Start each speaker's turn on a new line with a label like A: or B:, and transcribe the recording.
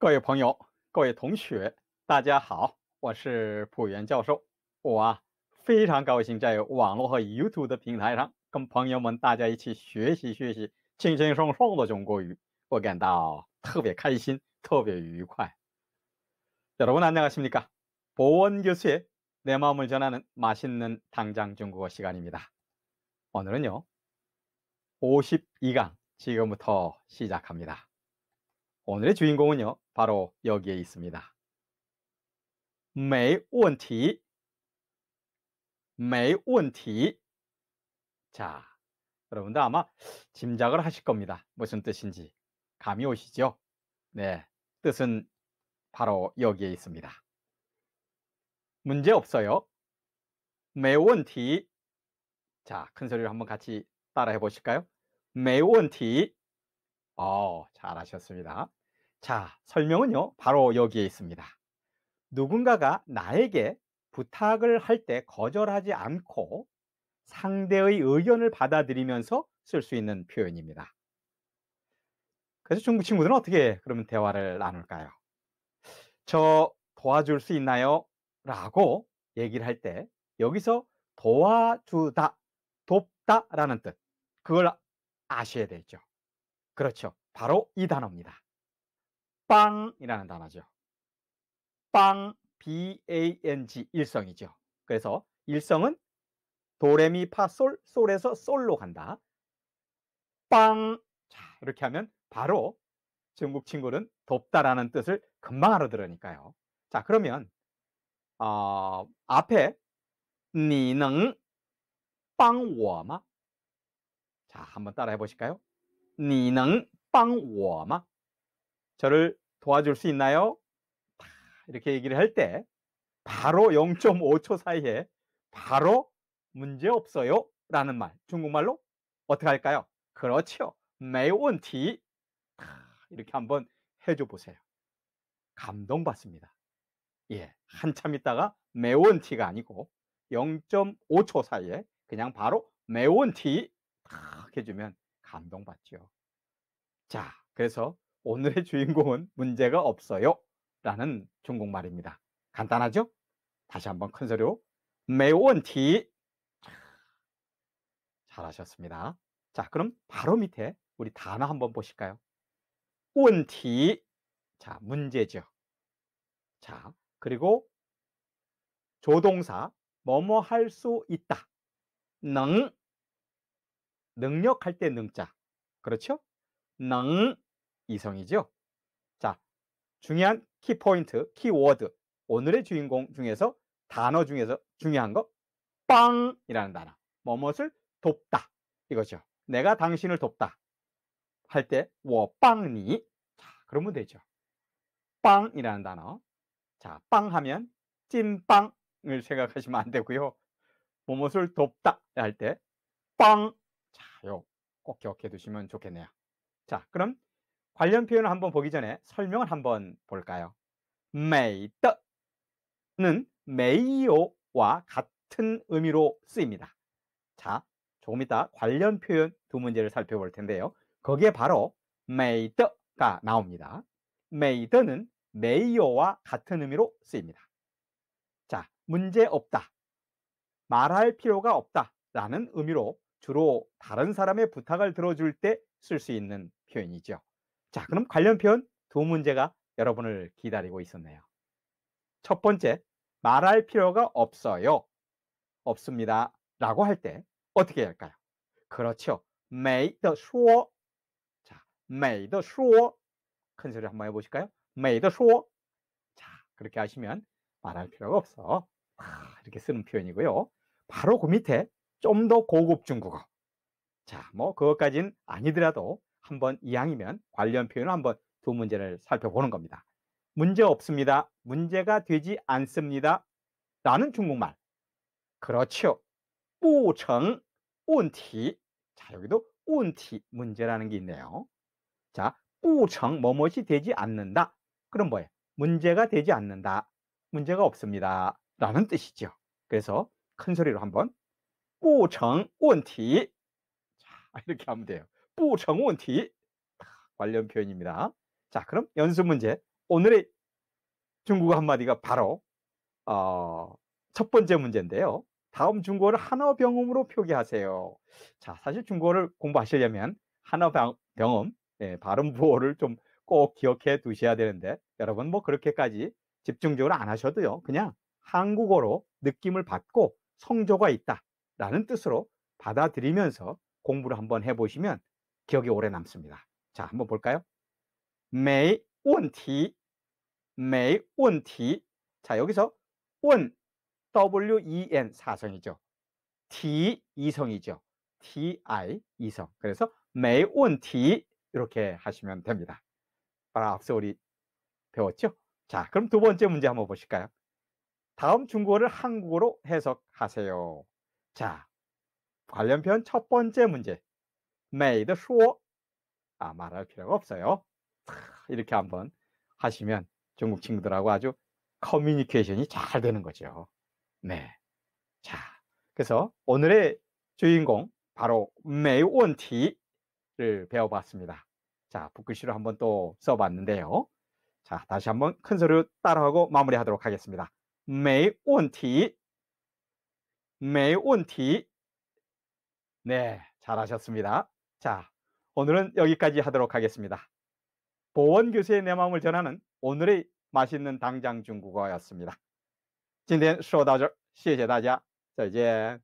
A: 各位朋友、各位同学，大家好，我是朴元教授。我啊非常高兴在网络和 YouTube 的平台上跟朋友们大家一起学习学习，轻轻松松的中国语，我感到特别开心、特别愉快。여러분안녕하십니까보원교수의내마음을전하는맛있는당장중국어시간입니다오늘은요52강지금부터시작합니다오늘의주인공은요 바로 여기에 있습니다. 没问题.没问题. 자, 여러분도 아마 짐작을 하실 겁니다. 무슨 뜻인지 감이 오시죠? 네, 뜻은 바로 여기에 있습니다. 문제 없어요. 没问题. 자, 큰 소리로 한번 같이 따라해 보실까요? 没问题. 어, 잘하셨습니다. 자, 설명은요, 바로 여기에 있습니다. 누군가가 나에게 부탁을 할 때 거절하지 않고 상대의 의견을 받아들이면서 쓸 수 있는 표현입니다. 그래서 중국 친구들은 어떻게 그러면 대화를 나눌까요? 저 도와줄 수 있나요? 라고 얘기를 할 때 여기서 도와주다, 돕다 라는 뜻. 그걸 아셔야 되죠. 그렇죠. 바로 이 단어입니다. 빵이라는 단어죠. 빵, B-A-N-G, 일성이죠. 그래서 일성은 도레미파솔, 솔에서 솔로 간다. 빵. 자, 이렇게 하면 바로 중국 친구는 돕다라는 뜻을 금방 알아들으니까요. 자, 그러면 어, 앞에 니능 빵워마 자, 한번 따라해 보실까요? 니능 빵워마 저를 도와줄 수 있나요? 이렇게 얘기를 할 때 바로 0.5초 사이에 바로 문제 없어요 라는 말 중국말로 어떻게 할까요? 그렇죠. 매운티 이렇게 한번 해줘 보세요. 감동받습니다. 예, 한참 있다가 매운티가 아니고 0.5초 사이에 그냥 바로 매운티 탁 해주면 감동받죠. 자, 그래서 오늘의 주인공은 문제가 없어요. 라는 중국말입니다. 간단하죠? 다시 한번 큰 소리로 매원티 잘하셨습니다. 자, 그럼 바로 밑에 우리 단어 한번 보실까요? 원티 자, 문제죠. 자, 그리고 조동사 뭐뭐 할 수 있다. 능 능력할 때 능자. 그렇죠? 능 이성이죠. 자, 중요한 키포인트, 키워드. 오늘의 주인공 중에서 단어 중에서 중요한 거 빵이라는 단어. 뭐뭇을 돕다. 이거죠. 내가 당신을 돕다. 할 때 워빵니. 자, 그러면 되죠. 빵이라는 단어. 자, 빵 하면 찐빵을 생각하시면 안 되고요. 뭐뭇을 돕다 할 때 빵. 자, 요꼭 기억해 두시면 좋겠네요. 자, 그럼 관련 표현을 한번 보기 전에 설명을 한번 볼까요? 메이더는 메이오와 같은 의미로 쓰입니다. 자, 조금 이따 관련 표현 두 문제를 살펴볼 텐데요. 거기에 바로 메이더가 나옵니다. 메이더는 메이오와 같은 의미로 쓰입니다. 자, 문제 없다. 말할 필요가 없다. 라는 의미로 주로 다른 사람의 부탁을 들어줄 때 쓸 수 있는 표현이죠. 자, 그럼 관련 표현 두 문제가 여러분을 기다리고 있었네요. 첫 번째, 말할 필요가 없어요. 없습니다. 라고 할 때 어떻게 할까요? 그렇죠. 메이더 쇼. 자, 메이더 쇼. 큰 소리 한번 해보실까요? 메이더 쇼. 자, 그렇게 하시면 말할 필요가 없어. 아, 이렇게 쓰는 표현이고요. 바로 그 밑에 좀 더 고급 중국어. 자, 뭐 그것까진 아니더라도 한번 이왕이면 관련 표현을 한 번 두 문제를 살펴보는 겁니다. 문제 없습니다. 문제가 되지 않습니다. 라는 중국말. 그렇죠. 不成 원티. 자, 여기도 원티 문제라는 게 있네요. 자, 不成 뭐뭇이 되지 않는다. 그럼 뭐예요? 문제가 되지 않는다. 문제가 없습니다. 라는 뜻이죠. 그래서 큰 소리로 한번 不成问题. 자, 이렇게 하면 돼요. 북부 정원티 관련 표현입니다. 자, 그럼 연습 문제. 오늘의 중국어 한마디가 바로 어, 첫 번째 문제인데요. 다음 중국어를 한어 병음으로 표기하세요. 자, 사실 중국어를 공부하시려면 한어 병음, 네, 예, 발음 부호를 좀 꼭 기억해 두셔야 되는데 여러분 뭐 그렇게까지 집중적으로 안 하셔도요. 그냥 한국어로 느낌을 받고 성조가 있다라는 뜻으로 받아들이면서 공부를 한번 해보시면 기억이 오래 남습니다. 자, 한번 볼까요? 메이 원티 메이 자, 여기서 원 W-E-N 사성이죠. T 이성이죠. T-I 이성. 그래서 메이 원 이렇게 하시면 됩니다. 바로 아, 앞서 우리 배웠죠? 자, 그럼 두 번째 문제 한번 보실까요? 다음 중국어를 한국어로 해석하세요. 자, 관련 편첫 번째 문제. made sure 아 말할 필요가 없어요. 이렇게 한번 하시면 중국 친구들하고 아주 커뮤니케이션이 잘 되는 거죠. 네. 자, 그래서 오늘의 주인공 바로 매이원티를 배워봤습니다. 자, 북글씨로 한번 또 써봤는데요. 자, 다시 한번 큰 소리로 따라하고 마무리하도록 하겠습니다. 매이원티매이원티 네, 잘하셨습니다. 자, 오늘은 여기까지 하도록 하겠습니다. 보원 교수의 내 마음을 전하는 오늘의 맛있는 당장 중국어였습니다. 今天说到这儿，谢谢大家，再见。